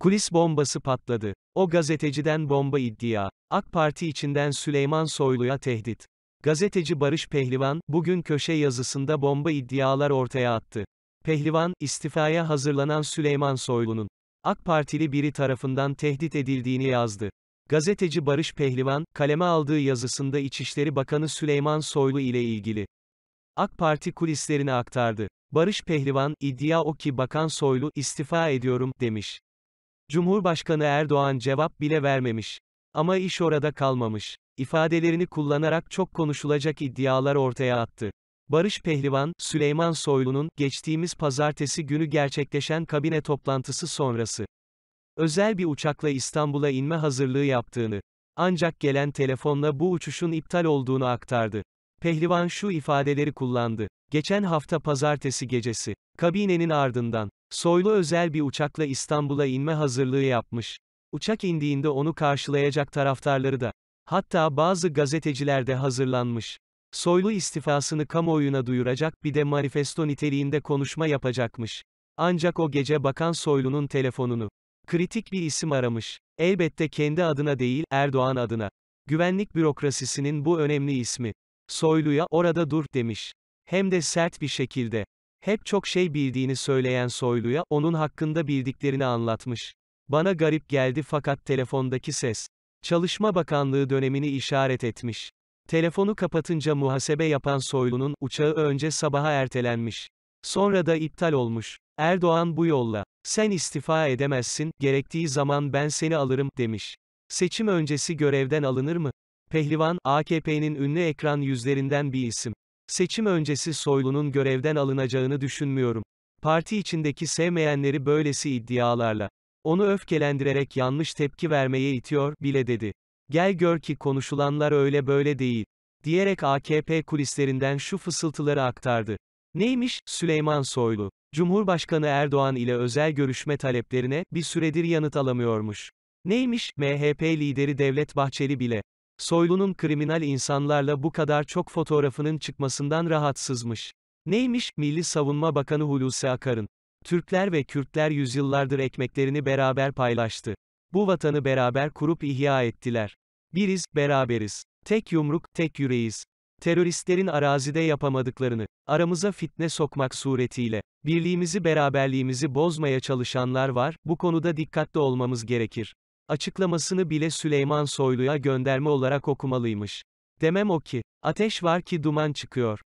Kulis bombası patladı. O gazeteciden bomba iddia. AK Parti içinden Süleyman Soylu'ya tehdit. Gazeteci Barış Pehlivan, bugün köşe yazısında bomba iddialar ortaya attı. Pehlivan, istifaya hazırlanan Süleyman Soylu'nun AK Partili biri tarafından tehdit edildiğini yazdı. Gazeteci Barış Pehlivan, kaleme aldığı yazısında İçişleri Bakanı Süleyman Soylu ile ilgili AK Parti kulislerini aktardı. Barış Pehlivan, iddia o ki Bakan Soylu, istifa ediyorum, demiş. Cumhurbaşkanı Erdoğan cevap bile vermemiş. Ama iş orada kalmamış. İfadelerini kullanarak çok konuşulacak iddialar ortaya attı. Barış Pehlivan, Süleyman Soylu'nun, geçtiğimiz pazartesi günü gerçekleşen kabine toplantısı sonrası, özel bir uçakla İstanbul'a inme hazırlığı yaptığını, ancak gelen telefonla bu uçuşun iptal olduğunu aktardı. Pehlivan şu ifadeleri kullandı. Geçen hafta pazartesi gecesi, kabinenin ardından, Soylu özel bir uçakla İstanbul'a inme hazırlığı yapmış. Uçak indiğinde onu karşılayacak taraftarları da, hatta bazı gazeteciler de hazırlanmış. Soylu istifasını kamuoyuna duyuracak, bir de manifesto niteliğinde konuşma yapacakmış. Ancak o gece Bakan Soylu'nun telefonunu kritik bir isim aramış. Elbette kendi adına değil, Erdoğan adına. Güvenlik bürokrasisinin bu önemli ismi. Soylu'ya orada dur demiş. Hem de sert bir şekilde. Hep çok şey bildiğini söyleyen Soylu'ya, onun hakkında bildiklerini anlatmış. Bana garip geldi fakat telefondaki ses. Çalışma Bakanlığı dönemini işaret etmiş. Telefonu kapatınca muhasebe yapan Soylu'nun, uçağı önce sabaha ertelenmiş. Sonra da iptal olmuş. Erdoğan bu yolla, sen istifa edemezsin, gerektiği zaman ben seni alırım, demiş. Seçim öncesi görevden alınır mı? Pehlivan, AKP'nin ünlü ekran yüzlerinden bir isim. Seçim öncesi Soylu'nun görevden alınacağını düşünmüyorum. Parti içindeki sevmeyenleri böylesi iddialarla. Onu öfkelendirerek yanlış tepki vermeye itiyor, bile dedi. Gel gör ki konuşulanlar öyle böyle değil. Diyerek AKP kulislerinden şu fısıltıları aktardı. Neymiş, Süleyman Soylu? Cumhurbaşkanı Erdoğan ile özel görüşme taleplerine, bir süredir yanıt alamıyormuş. Neymiş, MHP lideri Devlet Bahçeli bile, Soylu'nun kriminal insanlarla bu kadar çok fotoğrafının çıkmasından rahatsızmış. Neymiş, Milli Savunma Bakanı Hulusi Akar'ın? Türkler ve Kürtler yüzyıllardır ekmeklerini beraber paylaştı. Bu vatanı beraber kurup ihya ettiler. Biriz, beraberiz. Tek yumruk, tek yüreğiz. Teröristlerin arazide yapamadıklarını, aramıza fitne sokmak suretiyle, birliğimizi beraberliğimizi bozmaya çalışanlar var, bu konuda dikkatli olmamız gerekir. Açıklamasını bile Süleyman Soylu'ya gönderme olarak okumalıymış. Demem o ki, ateş var ki duman çıkıyor.